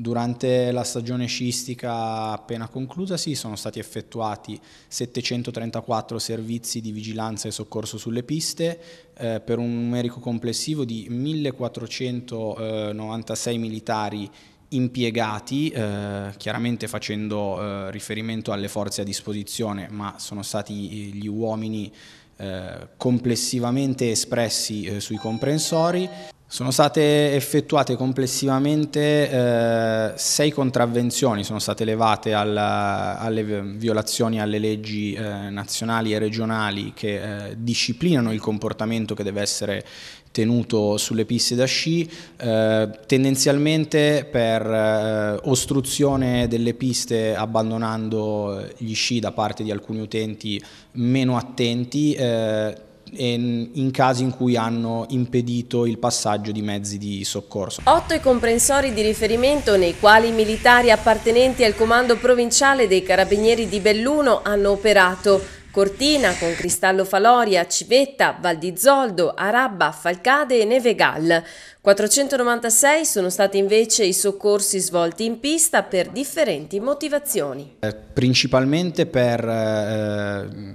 Durante la stagione sciistica appena conclusa conclusasi sono stati effettuati 734 servizi di vigilanza e soccorso sulle piste eh, per un numerico complessivo di 1496 militari impiegati, eh, chiaramente facendo eh, riferimento alle forze a disposizione, ma sono stati gli uomini eh, complessivamente espressi eh, sui comprensori. Sono state effettuate complessivamente eh, sei contravvenzioni, sono state levate al, alle violazioni alle leggi eh, nazionali e regionali che eh, disciplinano il comportamento che deve essere tenuto sulle piste da sci, eh, tendenzialmente per eh, ostruzione delle piste abbandonando gli sci da parte di alcuni utenti meno attenti, eh, in casi in cui hanno impedito il passaggio di mezzi di soccorso. Otto i comprensori di riferimento nei quali i militari appartenenti al comando provinciale dei carabinieri di Belluno hanno operato. Cortina, con Cristallo Faloria, Civetta, Val di Zoldo, Arabba, Falcade e Nevegal. 496 sono stati invece i soccorsi svolti in pista per differenti motivazioni. Eh, principalmente per eh,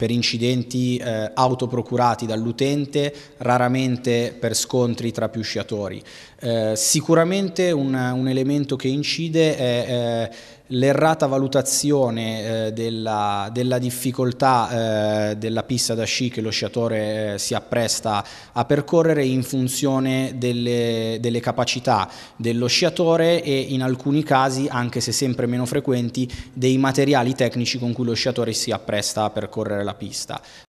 per incidenti eh, autoprocurati dall'utente, raramente per scontri tra più sciatori. Eh, sicuramente un, un, elemento che incide è eh, l'errata valutazione eh, della, della, difficoltà eh, della pista da sci che lo sciatore eh, si appresta a percorrere in funzione delle, delle, capacità dello sciatore e in alcuni casi, anche se sempre meno frequenti, dei materiali tecnici con cui lo sciatore si appresta a percorrere la pista.